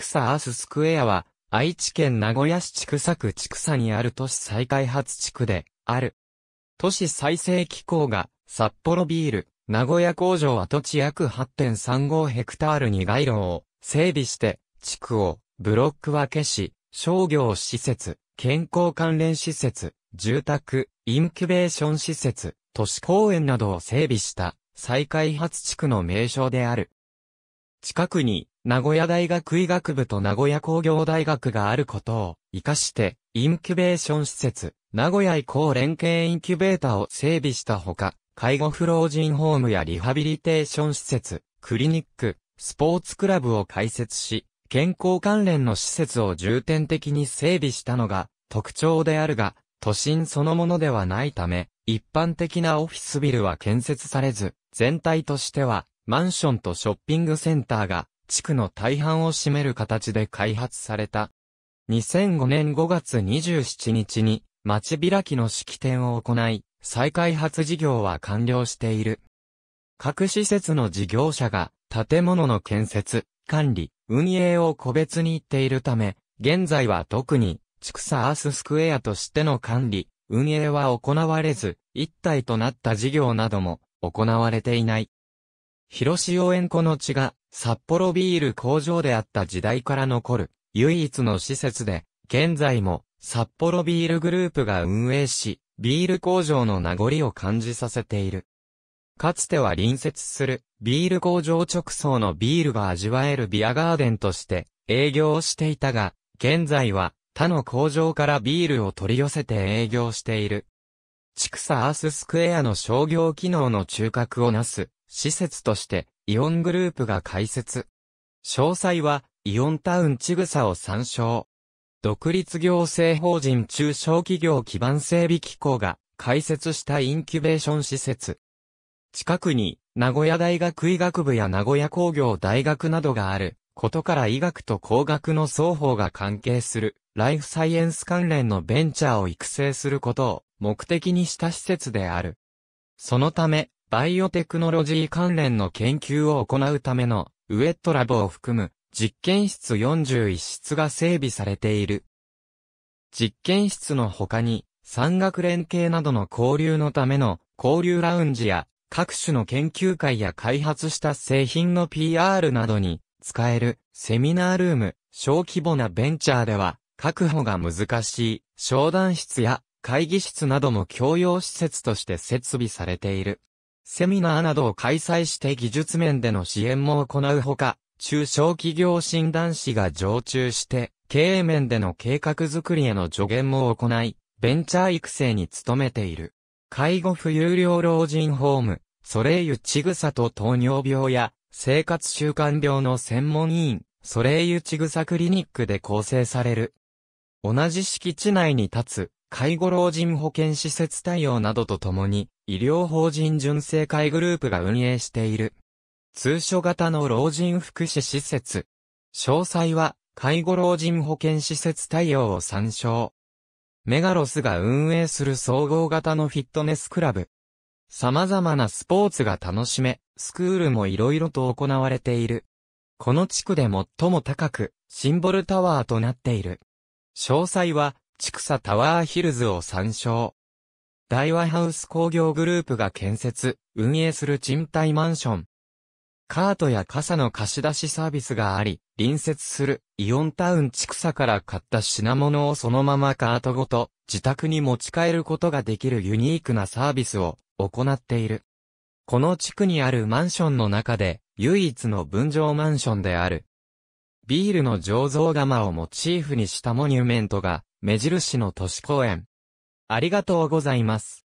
草アーススクエアは、愛知県名古屋市千種区千にある都市再開発地区で、ある。都市再生機構が、札幌ビール、名古屋工場跡地約8.35ヘクタールに街路を整備して、地区をブロック分けし、商業施設、健康関連施設、住宅、インキュベーション施設、都市公園などを整備した再開発地区の名称である。近くに名古屋大学医学部と名古屋工業大学があることを、活かして、インキュベーション施設、名古屋移行連携インキュベータを整備したほか、介護不老人ホームやリハビリテーション施設、クリニック、スポーツクラブを開設し、健康関連の施設を重点的に整備したのが特徴であるが、都心そのものではないため、一般的なオフィスビルは建設されず、全体としては、マンションとショッピングセンターが地区の大半を占める形で開発された。2005年5月27日に町開きの式典を行い、再開発事業は完了している。各施設の事業者が建物の建設、管理、運営を個別に行っているため、現在は特に、畜産アーススクエアとしての管理、運営は行われず、一体となった事業なども行われていない。広塩塩湖の地が札幌ビール工場であった時代から残る唯一の施設で、現在も札幌ビールグループが運営し、ビール工場の名残を感じさせている。かつては隣接するビール工場直送のビールが味わえるビアガーデンとして営業をしていたが、現在は他の工場からビールを取り寄せて営業している。畜産アーススクエアの商業機能の中核をなす施設としてイオングループが開設。詳細は、イオンタウンちぐさを参照。独立行政法人中小企業基盤整備機構が開設したインキュベーション施設。近くに名古屋大学医学部や名古屋工業大学などがあることから医学と工学の双方が関係するライフサイエンス関連のベンチャーを育成することを目的にした施設である。そのためバイオテクノロジー関連の研究を行うためのウェットラボを含む実験室41室が整備されている。実験室の他に産学連携などの交流のための交流ラウンジや各種の研究会や開発した製品の PR などに使えるセミナールーム、小規模なベンチャーでは確保が難しい商談室や会議室なども共用施設として設備されている。セミナーなどを開催して技術面での支援も行うほか、中小企業診断士が常駐して、経営面での計画づくりへの助言も行い、ベンチャー育成に努めている。介護不有料老人ホーム、ソレイユちぐさと糖尿病や生活習慣病の専門委員、ソレイユちぐさクリニックで構成される。同じ敷地内に立つ、介護老人保健施設対応などとともに、医療法人純正会グループが運営している。通所型の老人福祉施設。詳細は、介護老人保健施設対応を参照。メガロスが運営する総合型のフィットネスクラブ。様々なスポーツが楽しめ、スクールも色々と行われている。この地区で最も高く、シンボルタワーとなっている。詳細は、畜草タワーヒルズを参照。大和ハウス工業グループが建設、運営する賃貸マンション。カートや傘の貸し出しサービスがあり、隣接するイオンタウン千草から買った品物をそのままカートごと自宅に持ち帰ることができるユニークなサービスを行っている。この地区にあるマンションの中で唯一の分譲マンションである。ビールの醸造釜をモチーフにしたモニュメントが目印の都市公園、ありがとうございます。